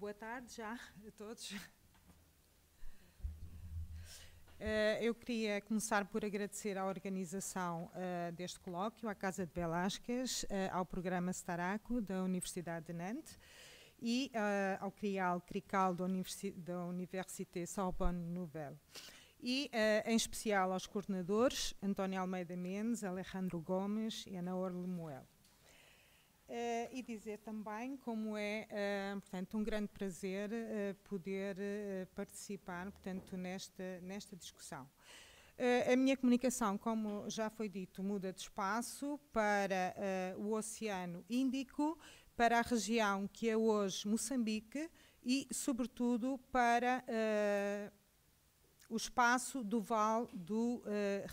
boa tarde já a todos. Eh, eu queria começar por agradecer à organização eh, deste colóquio, à Casa de Belasquez, eh, ao programa Staraco da Universidade de Nantes e ao CRIAL CRICAL da, Universi da Université Sorbonne Nouvelle e, uh, em especial, aos coordenadores António Almeida Mendes, Alejandro Gomes e Ana Orlemuel. Uh, e dizer também como é, uh, portanto, um grande prazer uh, poder participar, portanto, nesta, nesta discussão. a minha comunicação, como já foi dito, muda de espaço para o Oceano Índico, para a região que é hoje Moçambique e, sobretudo, para o espaço do Val do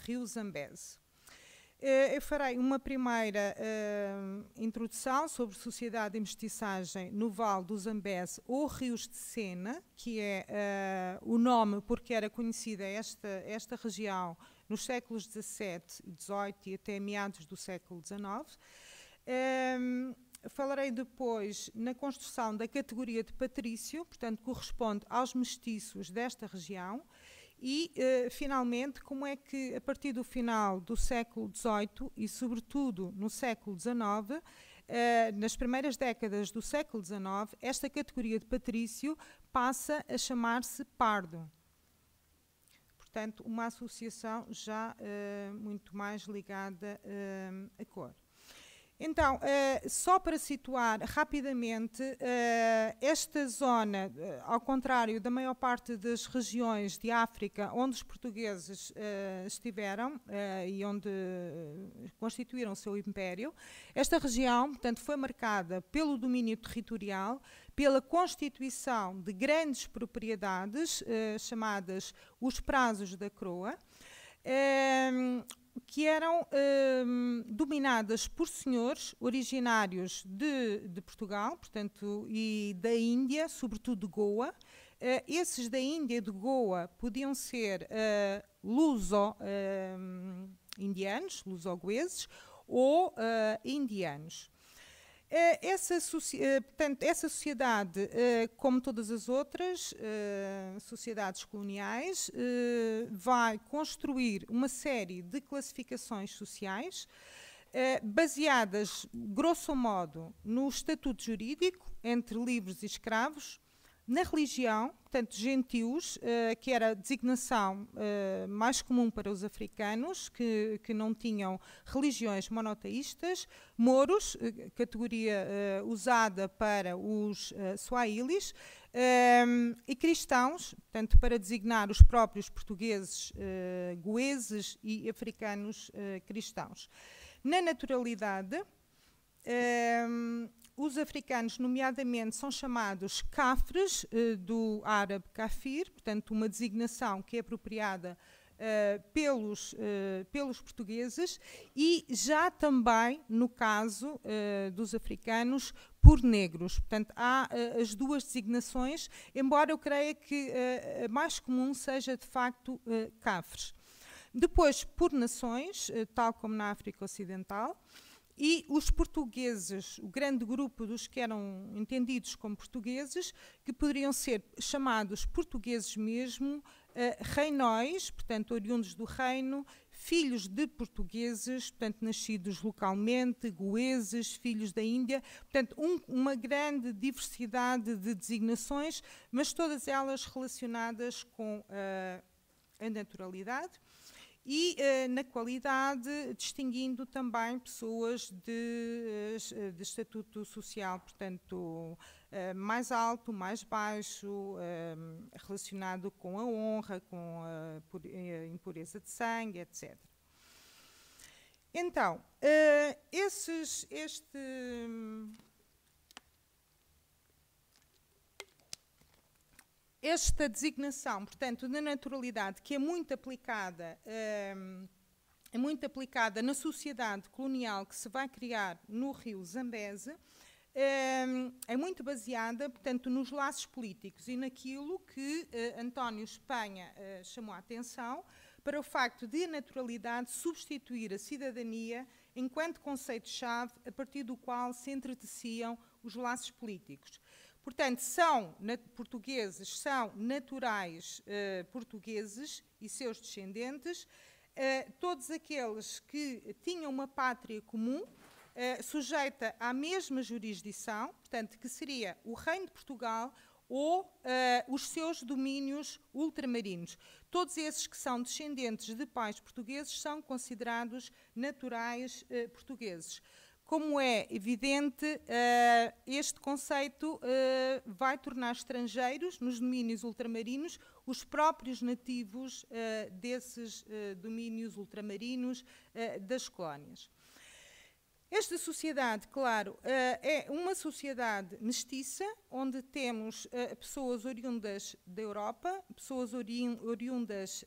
Rio Zambeze. Eh, eu farei uma primeira uh, introdução sobre sociedade de mestiçagem no Vale do Zambese ou Rios de Sena, que é uh, o nome porque era conhecida esta, esta região nos séculos XVII, XVIII e até meados do século XIX. Um, falarei depois na construção da categoria de patrício, portanto, corresponde aos mestiços desta região e, uh, finalmente, como é que, a partir do final do século XVIII e, sobretudo, no século XIX, Uh, eh, nas primeiras décadas do século XIX, esta categoria de patrício passa a chamar-se pardo. Portanto, uma associação já uh, muito mais ligada uh, à cor. Então, uh, só para situar rapidamente, uh, esta zona, uh, ao contrário da maior parte das regiões de África onde os portugueses estiveram e onde constituíram o seu império, esta região, portanto, foi marcada pelo domínio territorial, pela constituição de grandes propriedades, chamadas os prazos da Croa. Um, ehm, que eram hum, dominadas por senhores originários de, de, Portugal, portanto, e da Índia, sobretudo de Goa. Uh, esses da Índia e de Goa podiam ser uh, eh, luso-indianos, hum, uh, lusogueses, ou eh, indianos. Eh, essa, eh, portanto, essa sociedade, eh, como todas as outras sociedades coloniais, vai construir uma série de classificações sociais baseadas, grosso modo, no estatuto jurídico entre livres e escravos, na religião, portanto, gentios, eh, que era a designação eh, mais comum para os africanos, que, que não tinham religiões monoteístas, moros, eh, categoria usada para os swahilis, ehm, e cristãos, portanto, para designar os próprios portugueses, goeses e africanos cristãos. Na naturalidade, ehm, os africanos, nomeadamente, são chamados cafres, eh, do árabe kafir, portanto, uma designação que é apropriada Uh, pelos, uh, pelos portugueses e já também, no caso uh, dos africanos, por negros. Portanto, há as duas designações, embora eu creia que a mais comum seja, de facto, cafres. Depois, por nações, tal como na África Ocidental, e os portugueses, o grande grupo dos que eram entendidos como portugueses, que poderiam ser chamados portugueses mesmo, uh, reinóis, portanto, oriundos do reino, filhos de portugueses, portanto, nascidos localmente, goeses, filhos da Índia, portanto, um, uma grande diversidade de designações, mas todas elas relacionadas com uh, a naturalidade e uh, na qualidade, distinguindo também pessoas de, eh, eh, de estatuto social, portanto, uh, mais alto, mais baixo, relacionado com a honra, com a, a impureza de sangue, etc. Então, uh, esses, este. Um, esta designação, portanto, da naturalidade, que é muito aplicada, hum, é muito aplicada na sociedade colonial que se vai criar no rio Zambeze, hum, é muito baseada, portanto, nos laços políticos e naquilo que eh, António Espanha eh, chamou a atenção para o facto de a naturalidade substituir a cidadania enquanto conceito-chave a partir do qual se entreteciam os laços políticos. Portanto, são portugueses, são naturais uh, portugueses e seus descendentes, uh, todos aqueles que tinham uma pátria comum, uh, sujeita à mesma jurisdição, portanto, que seria o Reino de Portugal ou os seus domínios ultramarinos. Todos esses que são descendentes de pais portugueses são considerados naturais portugueses. Como é evidente, eh, este conceito eh, vai tornar estrangeiros nos domínios ultramarinos os próprios nativos eh, desses domínios ultramarinos das colónias. Esta sociedade, claro, é uma sociedade mestiça, onde temos pessoas oriundas da Europa, pessoas oriundas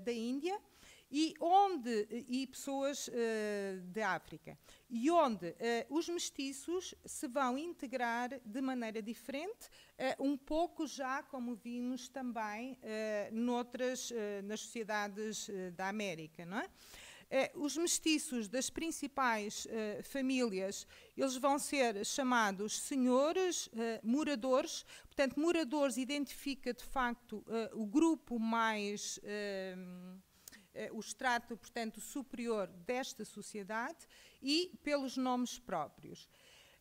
da Índia e onde e pessoas da África e onde eh, os mestiços se vão integrar de maneira diferente, eh, um pouco já como vimos também eh, noutras, nas sociedades da América, não é? os mestiços das principais uh, famílias, eles vão ser chamados senhores, uh, moradores. Portanto, moradores identifica de facto uh, o grupo mais. Eh, o extrato, portanto, superior desta sociedade e pelos nomes próprios.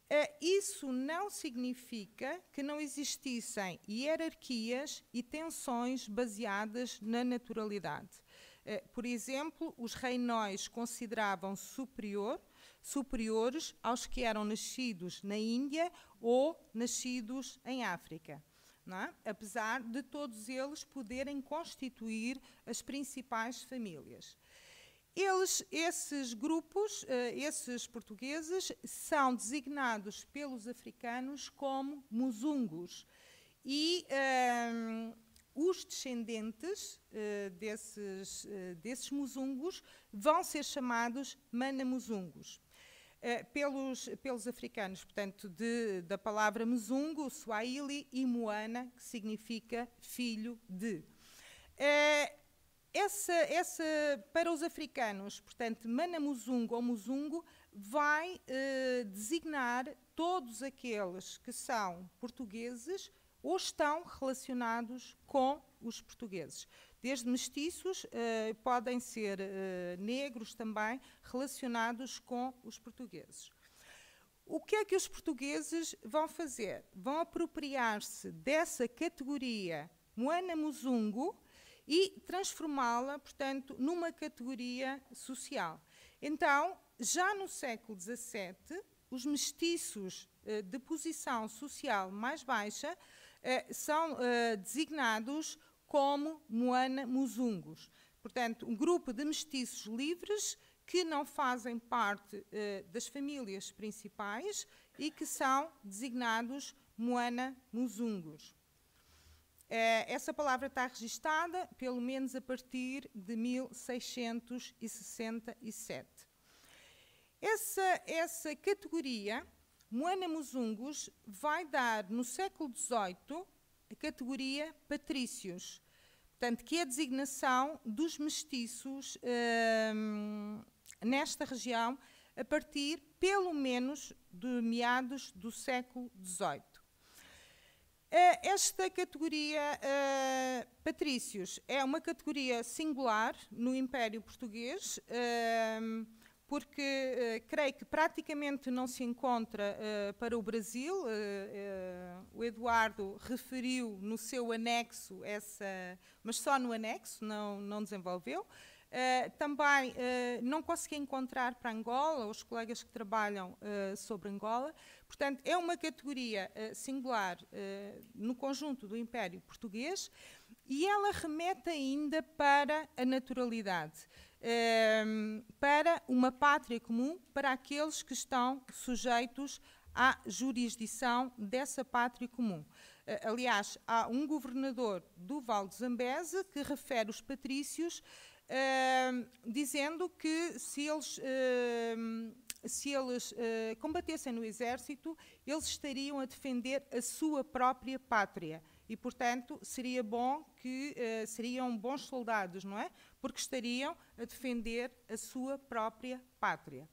Eh, isso não significa que não existissem hierarquias e tensões baseadas na naturalidade. Eh, por exemplo, os reinóis consideravam superior, superiores aos que eram nascidos na Índia ou nascidos em África é? apesar de todos eles poderem constituir as principais famílias. Eles, esses grupos, eh, esses portugueses, são designados pelos africanos como muzungos e um, eh, os descendentes uh, desses, uh, desses muzungos vão ser chamados manamuzungos. Eh, pelos, pelos africanos, portanto, de, da palavra mzungu, swahili e moana, que significa filho de. Eh, essa, essa, para os africanos, portanto, manamuzungo ou muzungo, vai eh, designar todos aqueles que são portugueses ou estão relacionados com os portugueses desde mestiços, eh, podem ser eh, negros também, relacionados com os portugueses. O que é que os portugueses vão fazer? Vão apropriar-se dessa categoria Moana Muzungo e transformá-la, portanto, numa categoria social. Então, já no século XVII, os mestiços eh, de posição social mais baixa eh, são designados como Moana Muzungos. Portanto, um grupo de mestiços livres que não fazem parte eh, das famílias principais e que são designados Moana Muzungos. Eh, essa palavra está registada pelo menos a partir de 1667. Essa, essa categoria, Moana Muzungos, vai dar no século XVIII a categoria patrícios, portanto, que é a designação dos mestiços hum, nesta região a partir, pelo menos, de meados do século XVIII. Eh, esta categoria uh, patrícios é uma categoria singular no Império Português. Uh, porque uh, creio que praticamente não se encontra uh, para o Brasil. Uh, o Eduardo referiu no seu anexo essa, mas só no anexo, não, não desenvolveu. também não consegui encontrar para Angola, os colegas que trabalham sobre Angola. Portanto, é uma categoria singular no conjunto do Império Português e ela remete ainda para a naturalidade. Ehm, para uma pátria comum para aqueles que estão sujeitos à jurisdição dessa pátria comum. Eh, aliás, há um governador do Val de Zambeze que refere os patrícios ehm, dizendo que se eles, ehm, se eles eh, combatessem no exército, eles estariam a defender a sua própria pátria e, portanto, seria bom que uh, seriam bons soldados, não é? Porque estariam a defender a sua própria pátria.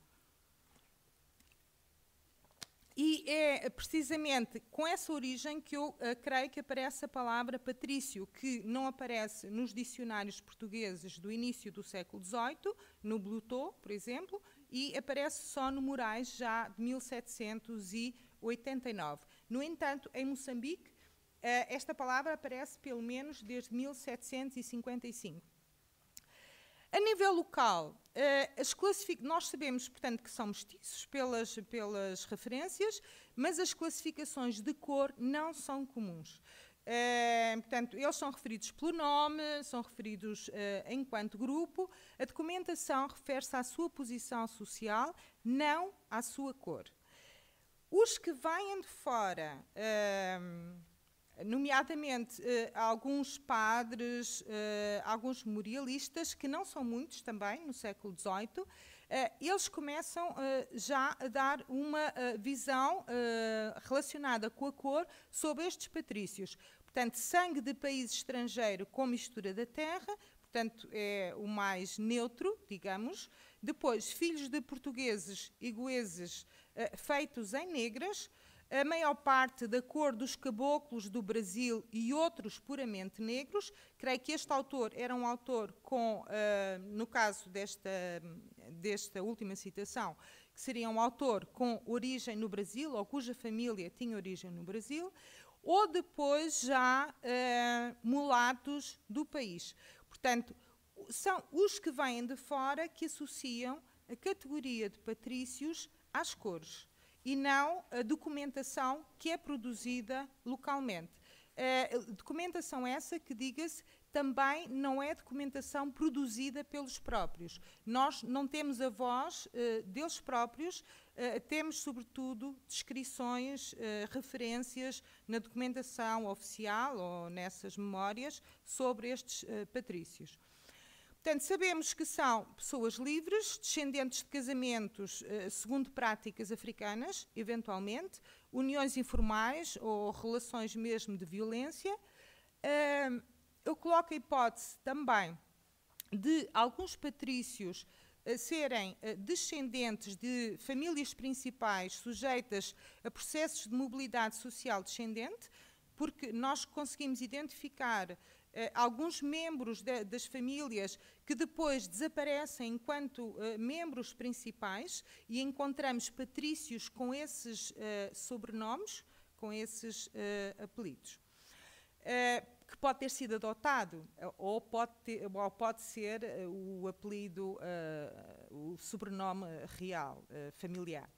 E é precisamente com essa origem que eu uh, creio que aparece a palavra patrício, que não aparece nos dicionários portugueses do início do século XVIII, no Blutô, por exemplo, e aparece só no Moraes já de 1789. No entanto, em Moçambique, eh, esta palavra aparece pelo menos desde 1755. A nível local, eh, nós sabemos, portanto, que são mestiços pelas, pelas referências, mas as classificações de cor não são comuns. Uh, portanto, eles são referidos pelo nome, são referidos uh, enquanto grupo. A documentação refere-se à sua posição social, não à sua cor. Os que vêm de fora. Uh, nomeadamente eh, alguns padres, eh, alguns memorialistas, que não são muitos também, no século XVIII, eh, eles começam já a dar uma visão relacionada com a cor sobre estes patrícios. Portanto, sangue de país estrangeiro com mistura da terra, portanto, é o mais neutro, digamos. Depois, filhos de portugueses e goeses feitos em negras, a maior parte da cor dos caboclos do Brasil e outros puramente negros. Creio que este autor era um autor com, uh, no caso desta, desta última citação, que seria um autor com origem no Brasil ou cuja família tinha origem no Brasil, ou depois já uh, mulatos do país. Portanto, são os que vêm de fora que associam a categoria de patrícios às cores e não a documentação que é produzida localmente. Uh, documentação essa que, diga-se, também não é documentação produzida pelos próprios. Nós não temos a voz uh, deles próprios, uh, temos, sobretudo, descrições, eh, referências na documentação oficial ou nessas memórias sobre estes patrícios. Portanto, sabemos que são pessoas livres, descendentes de casamentos eh, segundo práticas africanas, eventualmente, uniões informais ou relações mesmo de violência. Eh, eu coloco a hipótese também de alguns patrícios eh, serem descendentes de famílias principais sujeitas a processos de mobilidade social descendente, porque nós conseguimos identificar eh, alguns membros de, das famílias que depois desaparecem enquanto eh, membros principais e encontramos patrícios com esses eh, sobrenomes, com esses apelidos. que pode ter sido adotado ou pode, ter, ou pode ser o apelido, o sobrenome real, familiar.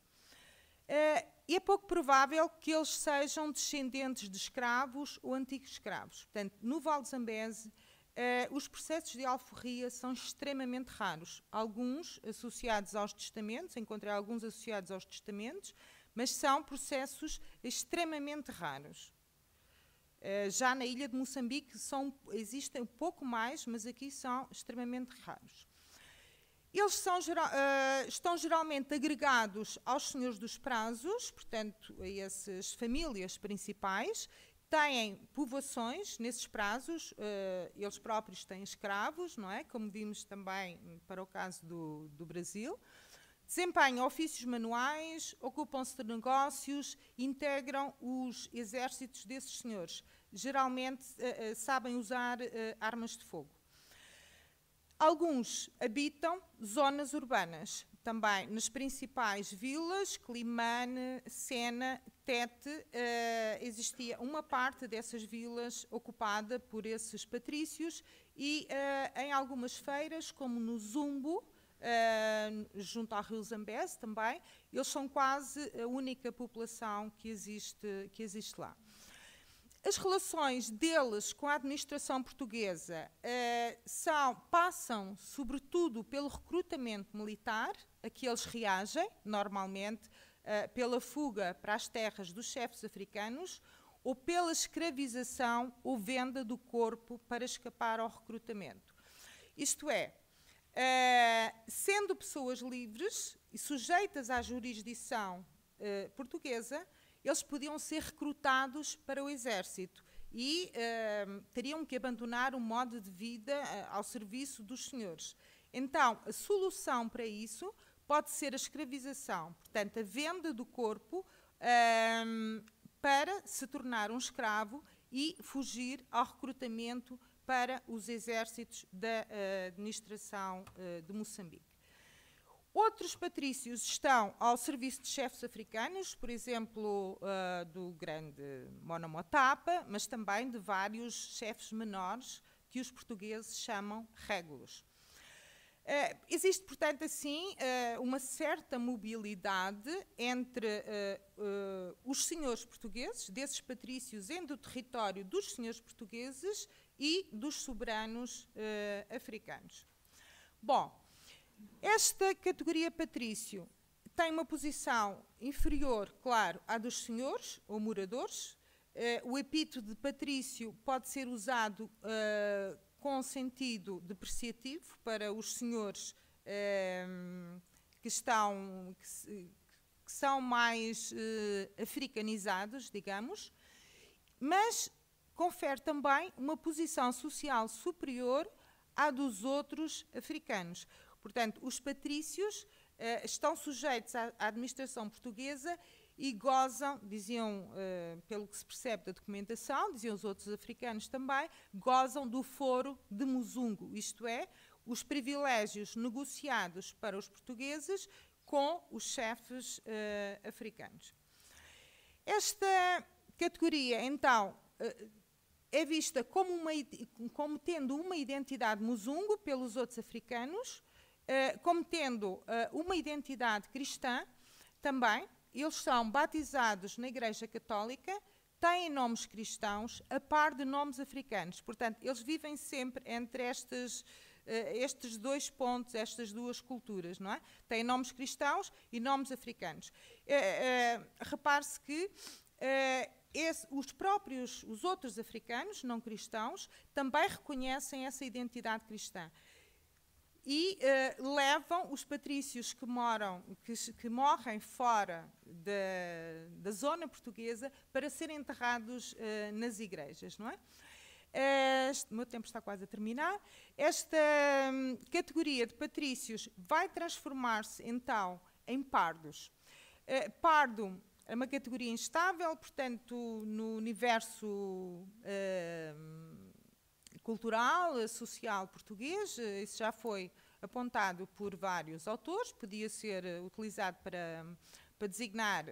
Uh, e é pouco provável que eles sejam descendentes de escravos ou antigos escravos. Portanto, no Val de Zambese, eh, os processos de alforria são extremamente raros. Alguns associados aos testamentos, encontrei alguns associados aos testamentos, mas são processos extremamente raros. Eh, já na ilha de Moçambique são, existem um pouco mais, mas aqui são extremamente raros. Eles são, uh, estão geralmente agregados aos senhores dos prazos, portanto, a essas famílias principais, têm povoações nesses prazos, uh, eles próprios têm escravos, não é? Como vimos também para o caso do, do Brasil. Desempenham ofícios manuais, ocupam-se de negócios, integram os exércitos desses senhores. Geralmente uh, sabem usar armas de fogo. Alguns habitam zonas urbanas, também nas principais vilas, Climane, Sena, Tete, uh, existia uma parte dessas vilas ocupada por esses patrícios e uh, em algumas feiras, como no Zumbo, uh, junto ao Rio Zambés também, eles são quase a única população que existe, que existe lá. As relações deles com a administração portuguesa uh, são, passam, sobretudo, pelo recrutamento militar, a que eles reagem, normalmente, uh, pela fuga para as terras dos chefes africanos ou pela escravização ou venda do corpo para escapar ao recrutamento. Isto é, uh, sendo pessoas livres e sujeitas à jurisdição portuguesa, eles podiam ser recrutados para o Exército e uh, teriam que abandonar o modo de vida uh, ao serviço dos senhores. Então, a solução para isso pode ser a escravização, portanto, a venda do corpo ehm, para se tornar um escravo e fugir ao recrutamento para os exércitos da uh, administração de Moçambique. Outros patrícios estão ao serviço de chefes africanos, por exemplo, uh, do grande Monomotapa, mas também de vários chefes menores que os portugueses chamam régulos. Uh, existe, portanto, assim, uh, uma certa mobilidade entre uh, os senhores portugueses, desses patrícios, entre o território dos senhores portugueses e dos soberanos africanos. Bom, esta categoria patrício tem uma posição inferior, claro, à dos senhores ou moradores. Uh, o epíteto de patrício pode ser usado uh, com sentido depreciativo para os senhores uh, que estão que, que são mais africanizados, digamos, mas confere também uma posição social superior à dos outros africanos. Portanto, os patrícios uh, estão sujeitos à, à, administração portuguesa e gozam, diziam, uh, pelo que se percebe da documentação, diziam os outros africanos também, gozam do foro de Muzungo, isto é, os privilégios negociados para os portugueses com os chefes uh, africanos. Esta categoria, então, é vista como, uma, como tendo uma identidade muzungo pelos outros africanos, eh, como tendo eh, uma identidade cristã também, eles são batizados na Igreja Católica, têm nomes cristãos, a par de nomes africanos. Portanto, eles vivem sempre entre estes, eh, estes dois pontos, estas duas culturas, não é? Têm nomes cristãos e nomes africanos. Repare-se que esse, os próprios, os outros africanos não cristãos, também reconhecem essa identidade cristã e uh, levam os patrícios que moram, que, que morrem fora da, da, zona portuguesa para serem enterrados uh, nas igrejas, não é? Eh, este, meu tempo está quase a terminar. Esta um, categoria de patrícios vai transformar-se então em pardos. Uh, pardo é uma categoria instável, portanto, no universo uh, cultural, eh, social português, eh, isso já foi apontado por vários autores, podia ser eh, utilizado para, para designar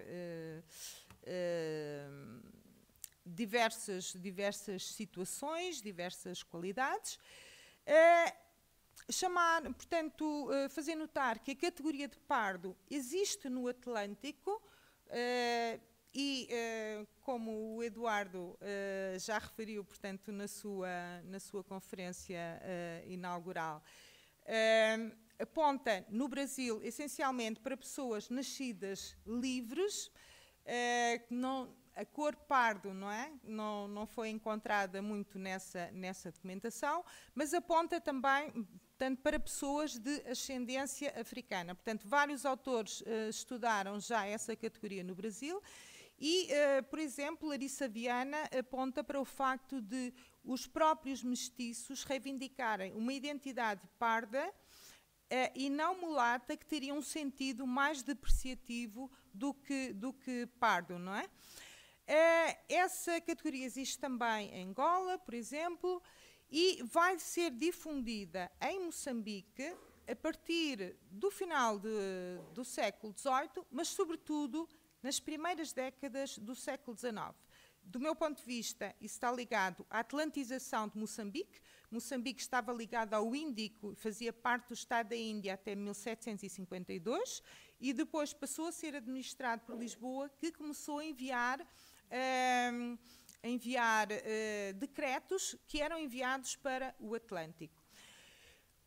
diversas, diversas situações, diversas qualidades. chamar, portanto, fazer notar que a categoria de pardo existe no Atlântico e eh, como o Eduardo eh, já referiu, portanto, na sua, na sua conferência eh, inaugural, aponta no Brasil essencialmente para pessoas nascidas livres, não, a cor pardo não, é? não, não foi encontrada muito nessa, nessa documentação, mas aponta também portanto, para pessoas de ascendência africana. Portanto, vários autores estudaram já essa categoria no Brasil e, uh, por exemplo, Larissa Viana aponta para o facto de os próprios mestiços reivindicarem uma identidade parda uh, e não mulata, que teria um sentido mais depreciativo do que, do que pardo, não é? Uh, essa categoria existe também em Angola, por exemplo, e vai ser difundida em Moçambique a partir do final de, do século XVIII, mas, sobretudo, nas primeiras décadas do século XIX. Do meu ponto de vista, isso está ligado à atlantização de Moçambique. Moçambique estava ligado ao Índico, fazia parte do Estado da Índia até 1752, e depois passou a ser administrado por Lisboa, que começou a enviar. Um, ehm, enviar uh, decretos que eram enviados para o Atlântico.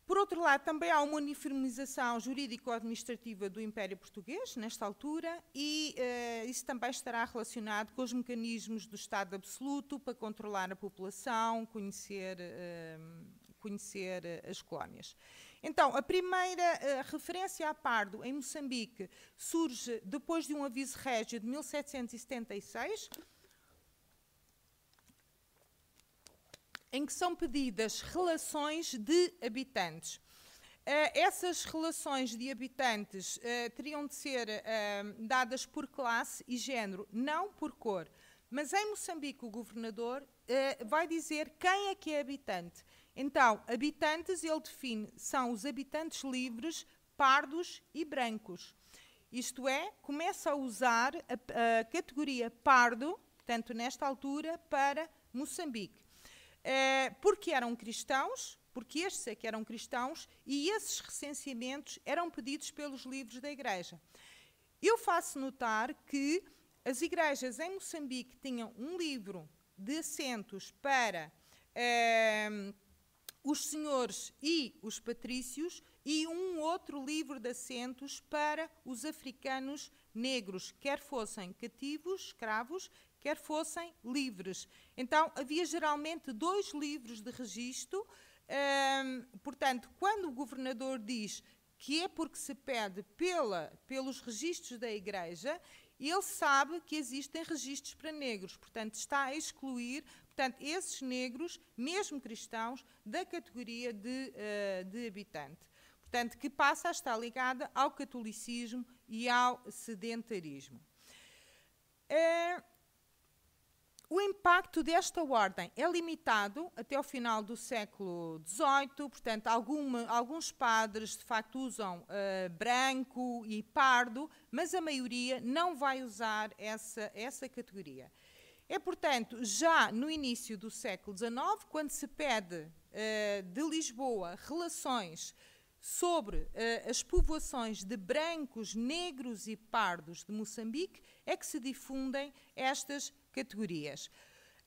Por outro lado, também há uma uniformização jurídico-administrativa do Império Português, nesta altura, e uh, isso também estará relacionado com os mecanismos do Estado absoluto para controlar a população, conhecer, uh, conhecer eh, as colónias. Então, a primeira uh, referência a pardo em Moçambique surge depois de um aviso régio de 1776, em que são pedidas relações de habitantes. Uh, essas relações de habitantes uh, teriam de ser uh, dadas por classe e género, não por cor. Mas em Moçambique, o governador vai dizer quem é que é habitante. Então, habitantes, ele define, são os habitantes livres, pardos e brancos. Isto é, começa a usar a, a categoria pardo, portanto, nesta altura, para Moçambique. Eh, porque eram cristãos, porque estes é que eram cristãos, e esses recenseamentos eram pedidos pelos livros da Igreja. Eu faço notar que as igrejas em Moçambique tinham um livro de assentos para ehm, os senhores e os patrícios e um outro livro de assentos para os africanos negros, quer fossem cativos, escravos, quer fossem livres. Então, havia geralmente dois livros de registro. Hum, portanto, quando o governador diz que é porque se pede pela, pelos registros da Igreja, ele sabe que existem registros para negros, portanto, está a excluir portanto, esses negros, mesmo cristãos, da categoria de, uh, de habitante. Portanto, que passa a estar ligada ao catolicismo e ao sedentarismo. Uh, o impacto desta ordem é limitado até ao final do século XVIII, portanto, alguns padres de facto usam uh, branco e pardo, mas a maioria não vai usar essa, essa categoria. É, portanto, já no início do século XIX, quando se pede uh, de Lisboa relações sobre uh, as povoações de brancos, negros e pardos de Moçambique, é que se difundem estas categorias.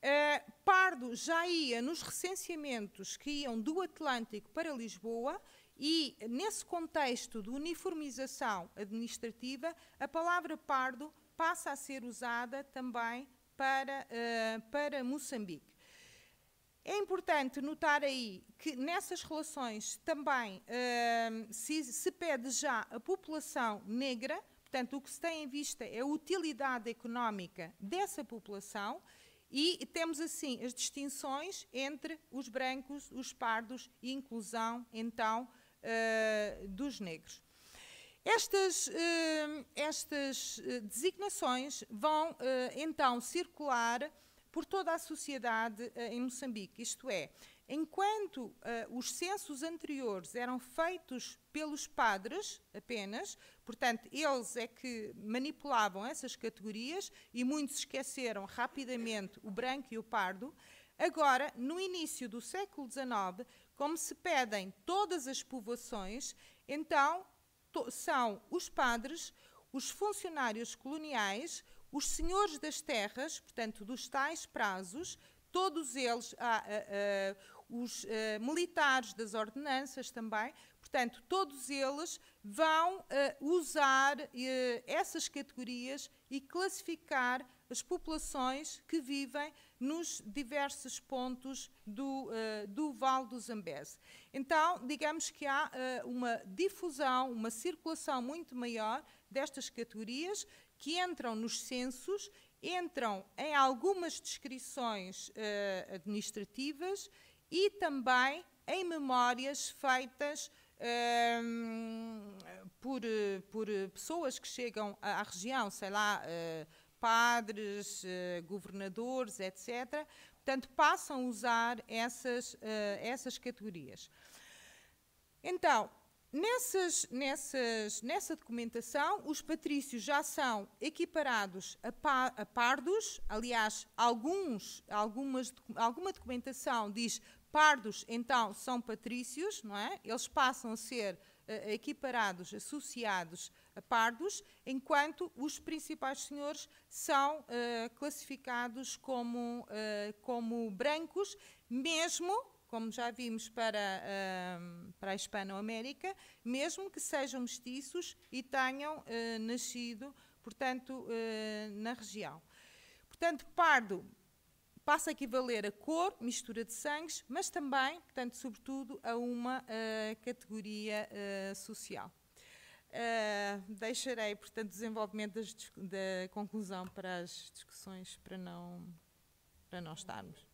Uh, Pardo já ia nos recenseamentos que iam do Atlântico para Lisboa e, nesse contexto de uniformização administrativa, a palavra pardo passa a ser usada também para, uh, para Moçambique. É importante notar aí que nessas relações também uh, se, se, pede já a população negra Portanto, o que se tem em vista é a utilidade económica dessa população e temos assim as distinções entre os brancos, os pardos e inclusão, então, uh, dos negros. Estas, uh, estas eh, designações vão uh, então circular por toda a sociedade uh, em Moçambique. Isto é, enquanto uh, os censos anteriores eram feitos pelos padres apenas, portanto, eles é que manipulavam essas categorias e muitos esqueceram rapidamente o branco e o pardo. Agora, no início do século XIX, como se pedem todas as povoações, então são os padres, os funcionários coloniais, os senhores das terras, portanto, dos tais prazos, todos eles, ah, ah, ah, os ah, militares das ordenanças também, portanto, todos eles vão ah, usar eh, essas categorias e classificar as populações que vivem nos diversos pontos do, ah, do Vale do Zambese. Então, digamos que há uma difusão, uma circulação muito maior destas categorias que entram nos censos, entram em algumas descrições uh, administrativas e também em memórias feitas ehm, por, por pessoas que chegam à, à região, sei lá, uh, padres, uh, governadores, etc. Portanto, passam a usar essas, uh, essas categorias. Então, Nessas, nessas, nessa documentação, os patrícios já são equiparados a, pa, a pardos, aliás, alguns, algumas, alguma documentação diz pardos, então, são patrícios, não é? Eles passam a ser uh, equiparados, associados a pardos, enquanto os principais senhores são uh, classificados como, uh, como brancos, mesmo como já vimos para, uh, para a américa mesmo que sejam mestiços e tenham eh, nascido, portanto, eh, na região. Portanto, pardo passa a equivaler a cor, mistura de sangues, mas também, portanto, sobretudo, a uma eh, categoria social. Uh, deixarei, portanto, desenvolvimento das, da conclusão para as discussões, para não, para não estarmos.